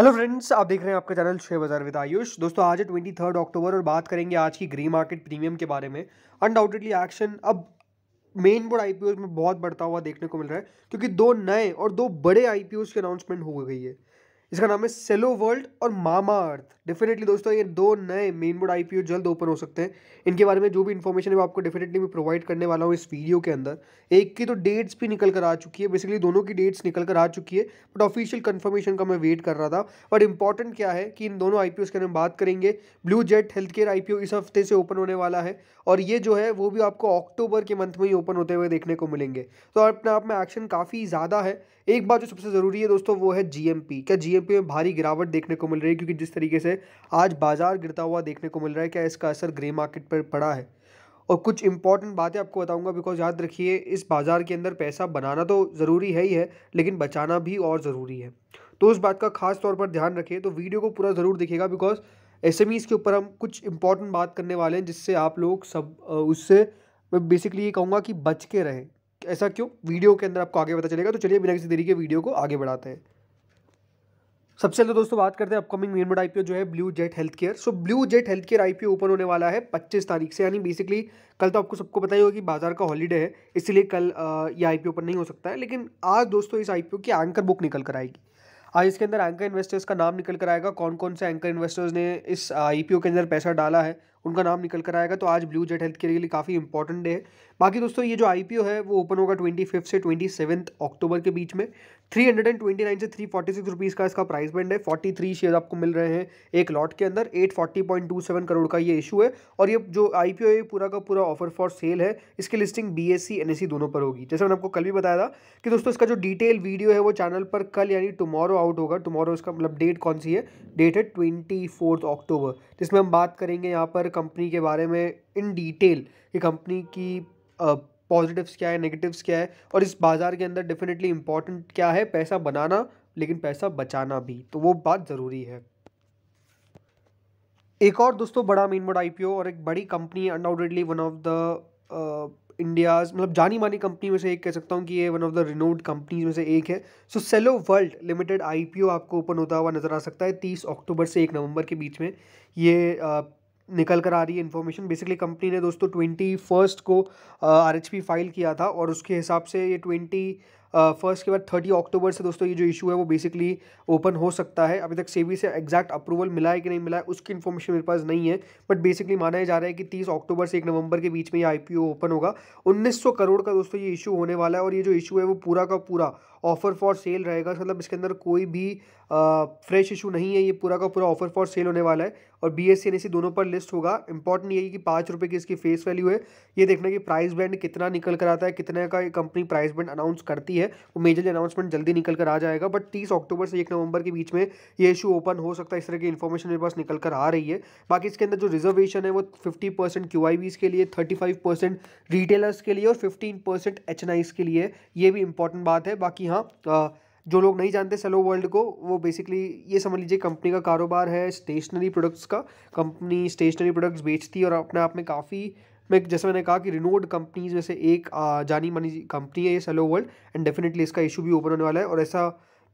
hello friends आप देख रहे हैं आपका चैनल शेयर बाजार विद आयुष दोस्तों आज है ट्वेंटी थर्ड अक्टूबर और बात करेंगे आज की ग्री मार्केट प्रीमियम के बारे में अनडाउटेडली एक्शन अब मेन बोर्ड आई में बहुत बढ़ता हुआ देखने को मिल रहा है क्योंकि दो नए और दो बड़े आई की अनाउंसमेंट हो गई है इसका नाम है सेलो वर्ल्ड और मामा अर्थ डेफिनेटली दोस्तों ये दो नए मेन बोर्ड आई जल्द ओपन हो सकते हैं इनके बारे में जो भी इन्फॉर्मेशन है वो आपको डेफिनेटली मैं प्रोवाइड करने वाला हूँ इस वीडियो के अंदर एक की तो डेट्स भी निकल कर आ चुकी है बेसिकली दोनों की डेट्स निकल कर आ चुकी है बट ऑफिशियल कन्फर्मेशन का मैं वेट कर रहा था बट इंपॉर्टेंट क्या है कि इन दोनों आई के बारे बात करेंगे ब्लू जेट हेल्थ केयर आई इस हफ्ते से ओपन होने वाला है और ये जो है वो भी आपको अक्टूबर के मंथ में ही ओपन होते हुए देखने को मिलेंगे तो अपने आप में एक्शन काफ़ी ज़्यादा है एक बात जो सबसे ज़रूरी है दोस्तों वो है जी क्या जी में भारी गिरावट देखने को मिल रही है क्योंकि जिस तरीके से से आज बाजार गिरता हुआ देखने को मिल रहा है क्या इसका असर ग्रे मार्केट पर पड़ा है और कुछ इंपॉर्टेंट बातें आपको बताऊंगा बिकॉज याद रखिए इस बाज़ार के अंदर पैसा बनाना तो ज़रूरी है ही है लेकिन बचाना भी और ज़रूरी है तो उस बात का खास तौर पर ध्यान रखिए तो वीडियो को पूरा ज़रूर दिखेगा बिकॉज एस के ऊपर हम कुछ इंपॉर्टेंट बात करने वाले हैं जिससे आप लोग सब उससे मैं बेसिकली ये कहूँगा कि बच के रहें ऐसा क्यों वीडियो के अंदर आपको आगे पता चलेगा तो चलिए बिना किसी देरी के वीडियो को आगे बढ़ाते हैं सबसे पहले दोस्तों बात करते हैं अपकमिंग मेन बोर्ड आईपीओ जो है Blue Jet health Care so Blue Jet health Care IPO open होने वाला है 25 तारीख से यानी बेसिकली कल तो आपको सबको पता ही होगा कि बाजार का हॉलीडे है इसलिए कल ये आईपीओ ओपन नहीं हो सकता है लेकिन आज दोस्तों इस आईपीओ की एंकर बुक निकल कर आएगी आज इसके अंदर एंकर इन्वेस्टर्स का नाम निकल कर आएगा कौन कौन से एंकर इन्वेस्टर्स ने इस आईपीओ के अंदर पैसा डाला है उनका नाम निकल कर आएगा तो आज ब्लू जेट हेल्थ केयर के लिए काफ़ी इंपॉर्टेंट डे है बाकी दोस्तों ये जो आईपीओ है वो ओपन होगा ट्वेंटी फिफ्थ से ट्वेंटी सेवन्थ अक्टूबर के बीच में three hundred and twenty nine से थ्री फोर्टी सिक्स रुपीज़ का इसका प्राइस बैंड है फोर्टी थ्री शेयर आपको मिल रहे हैं एक लॉट के अंदर eight forty point two seven crore का ये इशू है और ये जो आई पी ओ है पूरा का पूरा ऑफर फॉर सेल है इसकी listing B S C N S C दोनों पर होगी जैसे मैंने आपको कल भी बताया था कि दोस्तों इसका जो डिटेल वीडियो है वो चैनल पर कल यानी टुमारो आउट होगा टुमारो इसका मतलब डेट कौन सी है डेट है ट्वेंटी फोर्थ अक्टूबर जिसमें हम बात करेंगे यहाँ पर कंपनी के बारे में इन डिटेल कि कंपनी की पॉजिटिव्स क्या है नेगेटिव्स क्या है और इस बाज़ार के अंदर डेफिनेटली इम्पॉर्टेंट क्या है पैसा बनाना लेकिन पैसा बचाना भी तो वो बात ज़रूरी है एक और दोस्तों बड़ा मेन मोड आई और एक बड़ी company undoubtedly one of the India's मतलब जानी मानी कंपनी में से एक कह सकता हूँ कि ये one of the renowned companies में से एक है so Cello World Limited IPO आपको ओपन होता हुआ नज़र आ सकता है तीस अक्टूबर से एक नवंबर के बीच में ये uh, निकल कर आ रही है इन्फॉर्मेशन बेसिकली कंपनी ने दोस्तों ट्वेंटी फर्स्ट को आर फाइल किया था और उसके हिसाब से ये ट्वेंटी फर्स्ट के बाद थर्टी अक्टूबर से दोस्तों ये जो इशू है वो बेसिकली ओपन हो सकता है अभी तक सेबी से एग्जैक्ट अप्रूवल मिला है कि नहीं मिला है उसकी इन्फॉर्मेशन मेरे पास नहीं है बट बेसिकली माना जा रहा है कि तीस अक्टूबर से एक नवंबर के बीच में ये आई ओपन होगा उन्नीस सौ करोड़ का दोस्तों ये इशू होने वाला है और ये जो इशू है वो पूरा का पूरा ऑफर फॉर सेल रहेगा मतलब इसके अंदर कोई भी फ्रेश इशू नहीं है ये पूरा का पूरा ऑफर फॉर सेल होने वाला है और बी एस सी दोनों पर लिस्ट होगा इंपॉर्टेंट यही कि पाँच रुपये की इसकी फेस वैल्यू है ये देखना कि प्राइस बैंड कितना निकल कर आता है कितने का कंपनी प्राइस बैंड अनाउंस करती है है वो मेजरली अनाउंसमेंट जल्दी निकल कर आ जाएगा बट तीस अक्टूबर से एक नवंबर के बीच में ये इशू ओपन हो सकता है इस तरह की इन्फॉर्मेशन मेरे पास निकल कर आ रही है बाकी इसके अंदर जो रिजर्वेशन है वो फिफ्टी परसेंट क्यू के लिए थर्टी फाइव परसेंट रिटेलर्स के लिए और फिफ्टीन परसेंट एच के लिए ये भी इंपॉर्टेंट बात है बाकी हाँ जो लोग नहीं जानते सेलो वर्ल्ड को वो बेसिकली ये समझ लीजिए कंपनी का कारोबार है स्टेशनरी प्रोडक्ट्स का कंपनी स्टेशनरी प्रोडक्ट्स बेचती है और अपने आप में काफ़ी मैं जैसे मैंने कहा कि रिनोड कंपनीज में से एक जानी मानी कंपनी है ये सेलो वर्ल्ड एंड डेफिनेटली इसका इशू भी ओपन होने वाला है और ऐसा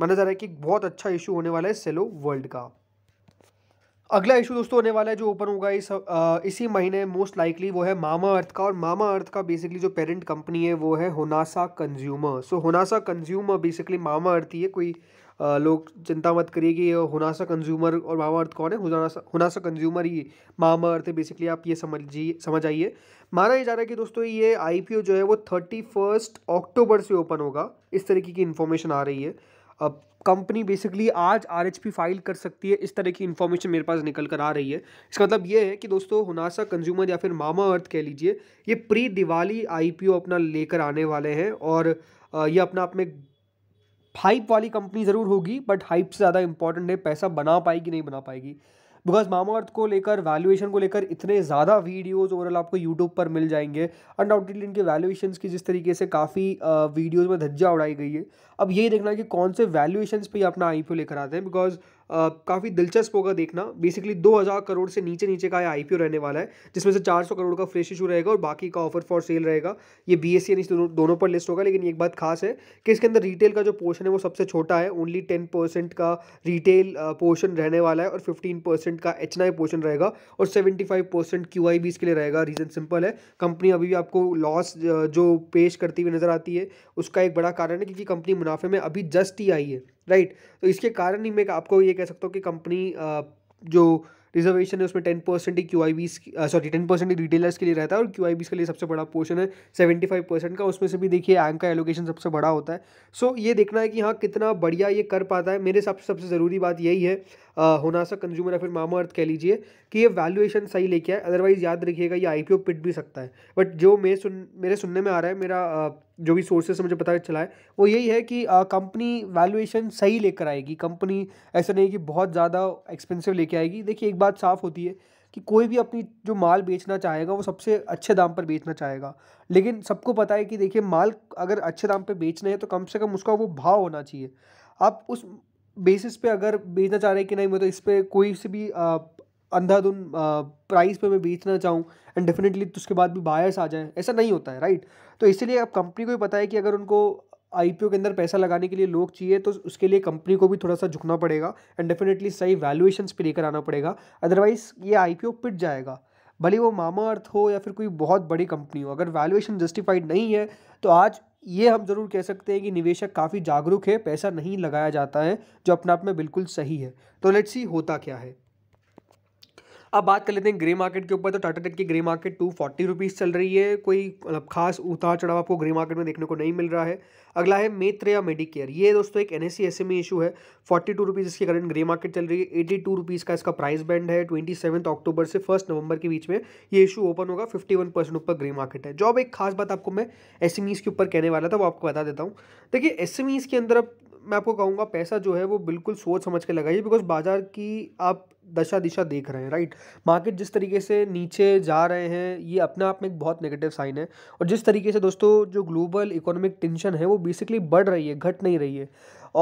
माना जा रहा है कि बहुत अच्छा इशू होने वाला है सेलो वर्ल्ड का अगला इशू दोस्तों होने वाला है जो ओपन होगा इस इसी महीने मोस्ट लाइकली वो है मामा अर्थ का और मामा अर्थ का बेसिकली जो पेरेंट कंपनी है वो है Honasa consumer so Honasa consumer basically Mamaearth ही है कोई लोग चिंता मत करिए कि हुनासा कंज्यूमर और मामा अर्थ कौन है हुनासा हुनासा कंज्यूमर ही मामा अर्थ है बेसिकली आप ये समझिए समझ आइए माना ही जा रहा है कि दोस्तों ये आई जो है वो थर्टी फर्स्ट अक्टूबर से ओपन होगा इस तरीके की इन्फॉर्मेशन आ रही है अब कंपनी बेसिकली आज आर फाइल कर सकती है इस तरह की इन्फॉर्मेशन मेरे पास निकल कर आ रही है इसका मतलब ये है कि दोस्तों हुनासा कंज्यूमर या फिर मामा अर्थ कह लीजिए ये प्री दिवाली आईपीओ अपना लेकर आने वाले हैं और ये अपना आप में हाइप वाली कंपनी ज़रूर होगी बट हाइप से ज़्यादा इंपॉर्टेंट है पैसा बना पाएगी नहीं बना पाएगी बिकॉज मामा अर्थ को लेकर वैल्यूएशन को लेकर इतने ज़्यादा वीडियोस ओवरऑल आपको यूट्यूब पर मिल जाएंगे अनडाउटेडली इनके वैल्यूएशन की जिस तरीके से काफ़ी वीडियोस में धज्जा उड़ाई गई है अब ये देखना है कि कौन से वैल्यूएशंस पे अपना आई पी लेकर आते हैं बिकॉज काफ़ी दिलचस्प होगा देखना बेसिकली 2000 करोड़ से नीचे नीचे का आई पी रहने वाला है जिसमें से 400 करोड़ का फ्रेश इशू रहेगा और बाकी का ऑफर फॉर सेल रहेगा ये बी एस सी दोनों दोनों पर लिस्ट होगा लेकिन एक बात खास है कि इसके अंदर रिटेल का जो पोर्शन है वो सबसे छोटा है ओनली टेन परसेंट का रिटेल पोर्शन रहने वाला है और फिफ्टीन परसेंट का एच पोर्शन रहेगा और seventy five percent Q I भी इसके लिए रहेगा रीज़न सिंपल है कंपनी अभी भी आपको लॉस जो पेश करती हुई नज़र आती है उसका एक बड़ा कारण है क्योंकि कंपनी मुनाफे में अभी जस्ट ही आई है राइट तो इसके कारण ही मैं आपको ये कह सकता हूँ कि कंपनी जो रिजर्वेशन है उसमें टेन परसेंट ही क्यू आई बीस सॉरी टेन परसेंट रिटेलर्स के लिए रहता है और क्यू आई बीस के लिए सबसे बड़ा पोर्शन है सेवेंटी फाइव परसेंट का उसमें से भी देखिए एंक का एलोकेशन सबसे बड़ा होता है सो so, ये देखना है कि हाँ कितना बढ़िया ये कर पाता है मेरे हिसाब से सबसे ज़रूरी बात यही है होनासा कंज्यूमर या फिर मामा अर्थ कह लीजिए कि ये वैल्यूएशन सही लेके आए अदरवाइज़ याद रखिएगा ये आई पी ओ पिट भी सकता है बट जो मैं सुन मेरे सुनने में आ रहा है मेरा जो भी सोर्सेस से मुझे पता चला है वो यही है कि कंपनी वैल्यूएशन सही लेकर आएगी कंपनी ऐसा नहीं कि बहुत ज़्यादा एक्सपेंसिव लेके आएगी देखिए एक बात साफ़ होती है कि कोई भी अपनी जो माल बेचना चाहेगा वो सबसे अच्छे दाम पर बेचना चाहेगा लेकिन सबको पता है कि देखिए माल अगर अच्छे दाम पर बेचना है तो कम से कम उसका वो भाव होना चाहिए आप उस बेसिस पे अगर बेचना चाह रहे हैं कि नहीं मैं मतलब तो इस पर कोई से भी अंधाधुन प्राइस पे मैं बेचना चाहूँ एंड डेफिनेटली तो उसके बाद भी बायर्स आ जाए ऐसा नहीं होता है राइट तो इसीलिए अब कंपनी को भी पता है कि अगर उनको आई के अंदर पैसा लगाने के लिए लोग चाहिए तो उसके लिए कंपनी को भी थोड़ा सा झुकना पड़ेगा एंड डेफिनेटली सही वैल्यूएशन पे लेकर आना पड़ेगा अदरवाइज़ ये आई पिट जाएगा भले वो मामा अर्थ हो या फिर कोई बहुत बड़ी कंपनी हो अगर वैल्यूएशन जस्टिफाइड नहीं है तो आज ये हम ज़रूर कह सकते हैं कि निवेशक काफ़ी जागरूक है पैसा नहीं लगाया जाता है जो अपने आप में बिल्कुल सही है तो लेट्स सी होता क्या है अब बात कर लेते हैं ग्रे मार्केट के ऊपर तो टाटा टेक की grey market two forty rupees चल रही है कोई मतलब खास उतार चढ़ाव आपको ग्रे मार्केट में देखने को नहीं मिल रहा है अगला है मेत्र या मेडिकेयर ये दोस्तों एक एन एस सी इशू है फोर्टी टू रुपीज़ इसकी करंट ग्रे मार्केट चल रही है एटी टू रुपीज़ का इसका प्राइस बैंड है ट्वेंटी सेवन्थ अक्टूबर से फर्स्ट नवंबर के बीच में ये इशू ओपन होगा फिफ्टी वन परसेंट ऊपर ग्रे मार्केट है जो अब एक खास बात आपको मैं एस एम ईज़ के ऊपर कहने वाला था वो आपको बता देता हूँ देखिए एस एम ईज़ के अंदर अब मैं आपको कहूँगा पैसा जो है वो बिल्कुल सोच समझ के लगाइए बिकॉज बाजार की आप दशा दिशा देख रहे हैं राइट मार्केट जिस तरीके से नीचे जा रहे हैं ये अपने आप में एक बहुत नेगेटिव साइन है और जिस तरीके से दोस्तों जो ग्लोबल इकोनॉमिक टेंशन है वो बेसिकली बढ़ रही है घट नहीं रही है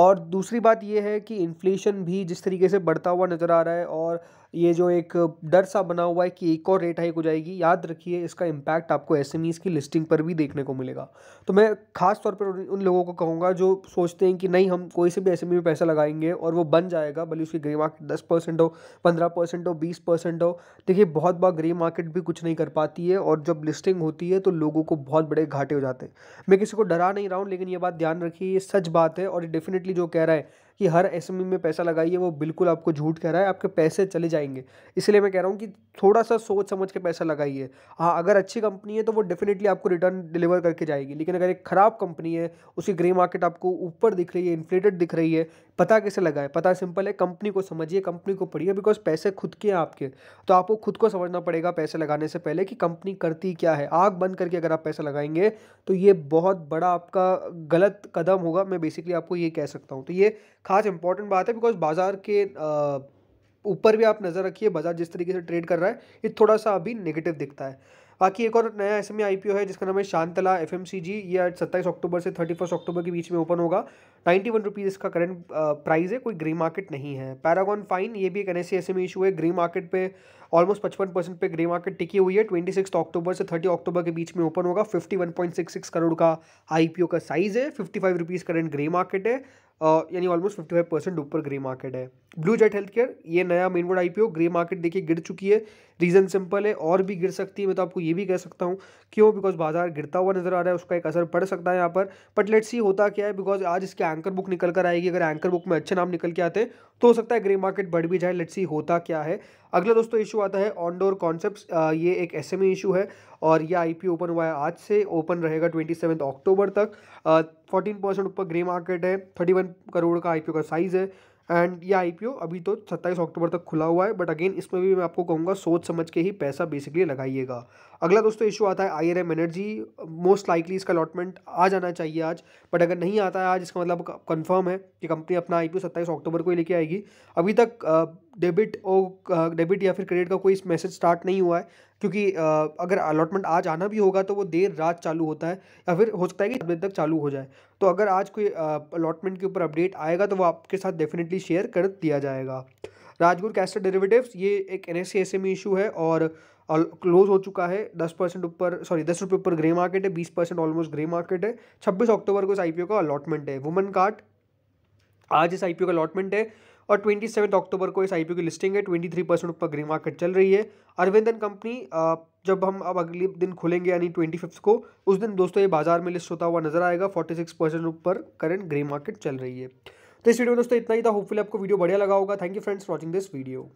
और दूसरी बात ये है कि इन्फ्लेशन भी जिस तरीके से बढ़ता हुआ नज़र आ रहा है और ये जो एक डर सा बना हुआ है कि एक और रेट हाइक हो जाएगी याद रखिए इसका इम्पैक्ट आपको एस की लिस्टिंग पर भी देखने को मिलेगा तो मैं खास तौर पर उन लोगों को कहूँगा जो सोचते हैं कि नहीं हम कोई से भी एस e में पैसा लगाएंगे और वो बन जाएगा भले उसकी ग्रे मार्केट दस परसेंट हो पंद्रह परसेंट हो बीस परसेंट हो देखिए बहुत बार ग्रे मार्केट भी कुछ नहीं कर पाती है और जब लिस्टिंग होती है तो लोगों को बहुत बड़े घाटे हो जाते हैं मैं किसी को डरा नहीं रहा हूँ लेकिन ये बात ध्यान रखिए ये सच बात है और डेफिनेटली जो कह रहा है कि हर एस e में पैसा लगाइए वो बिल्कुल आपको झूठ कह रहा है आपके पैसे चले जाएंगे इसलिए मैं कह रहा हूँ कि थोड़ा सा सोच समझ के पैसा लगाइए हाँ अगर अच्छी कंपनी है तो वो डेफिनेटली आपको रिटर्न डिलीवर करके जाएगी लेकिन अगर एक ख़राब कंपनी है उसकी ग्रे मार्केट आपको ऊपर दिख रही है इन्फ्लेटेड दिख रही है पता कैसे लगाए पता सिंपल है कंपनी को समझिए कंपनी को पढ़िए बिकॉज पैसे खुद के हैं आपके तो आपको खुद को समझना पड़ेगा पैसे लगाने से पहले कि कंपनी करती क्या है आग बंद करके अगर आप पैसा लगाएंगे तो ये बहुत बड़ा आपका गलत कदम होगा मैं बेसिकली आपको ये कह सकता हूँ तो ये खास इंपॉर्टेंट बात है बिकॉज बाज़ार के ऊपर भी आप नज़र रखिए बाज़ार जिस तरीके से ट्रेड कर रहा है ये थोड़ा सा अभी नेगेटिव दिखता है बाकी एक और नया एम ए आई है जिसका नाम है शांतला एफ एम सी जी ये सत्ताईस अक्टूबर से थर्टी फर्स्ट अक्टूबर के बीच में ओपन होगा नाइन्टी वन रुपीज़ इसका करंट प्राइस है कोई ग्रे मार्केट नहीं है पैरागॉन फाइन ये भी एक एन एस एम इशू है ग्रे मार्केट पर ऑलमोस्ट पचपन परसेंट पे ग्रे मार्केट टिकी हुई है ट्वेंटी सिक्स अक्टूबर से थर्टी अक्टूबर के बीच में ओपन होगा fifty one point six six crore का आईपीओ का साइज है fifty five rupees current grey market है यानी ऑलमोस्ट फिफ्टी फाइव परसेंट ऊपर ग्रे मार्केट है ब्लू जेट हेल्थ केयर ये नया main board IPO grey market देखिए गिर चुकी है रीज़न सिंपल है और भी गिर सकती है मैं तो आपको ये भी कह सकता हूँ क्यों बिकॉज बाजार गिरता हुआ नजर आ रहा है उसका एक असर पड़ सकता है यहाँ पर बट लेट्स सी होता क्या है बिकॉज आज इसके एंकर बुक निकल कर आएगी अगर एंकर बुक में अच्छे नाम निकल के आते हैं तो हो सकता है ग्रे मार्केट बढ़ भी जाए लेट्स सी होता क्या है अगला दोस्तों इशू आता है ऑन डोर कॉन्सेप्ट ये एक एस एम इशू है और ये आई पी ओपन हुआ है आज से ओपन रहेगा ट्वेंटी सेवन अक्टूबर तक फोर्टीन परसेंट ऊपर ग्रे मार्केट है थर्टी वन करोड़ का आई पी ओ का साइज़ है एंड ये आई अभी तो सत्ताईस अक्टूबर तक खुला हुआ है बट अगेन इसमें भी मैं आपको कहूँगा सोच समझ के ही पैसा बेसिकली लगाइएगा अगला दोस्तों इशू आता है I R M Energy most likely इसका अलॉटमेंट आ जाना चाहिए आज बट अगर नहीं आता है आज इसका मतलब कंफर्म है कि कंपनी अपना आई पी सत्ताईस अक्टूबर को ही लेके आएगी अभी तक डेबिट और डेबिट या फिर क्रेडिट का कोई मैसेज स्टार्ट नहीं हुआ है क्योंकि अगर अलॉटमेंट आज आना भी होगा तो वो देर रात चालू होता है या फिर हो सकता है कि तब तक चालू हो जाए तो अगर आज कोई अलॉटमेंट के ऊपर अपडेट आएगा तो वो आपके साथ डेफिनेटली शेयर कर दिया जाएगा राजगुर कैस्टर डेरिवेटिव्स ये एक एन एस सी इशू है और क्लोज हो चुका है दस परसेंट ऊपर सॉरी दस रुपये ऊपर ग्रे मार्केट है बीस परसेंट ऑलमोस्ट ग्रे मार्केट है छब्बीस अक्टूबर को इस आईपीओ का अलॉटमेंट है वुमन कार्ड आज इस आईपीओ का अलॉटमेंट है और ट्वेंटी सेवन अक्टूबर को इस आईपीओ की लिस्टिंग है ट्वेंटी थ्री परसेंट ऊपर ग्री मार्केट चल रही है अरविंद एंड कंपनी जब हम अब अगले दिन खुलेंगे यानी ट्वेंटी फिफ्थ को उस दिन दोस्तों ये बाजार में लिस्ट होता हुआ नजर आएगा फोर्टी सिक्स परसेंट ऊपर करंट ग्रे मार्केट चल रही है तो इस वीडियो में दोस्तों इतना ही था होपफुली आपको वीडियो बढ़िया लगा होगा thank you friends watching this video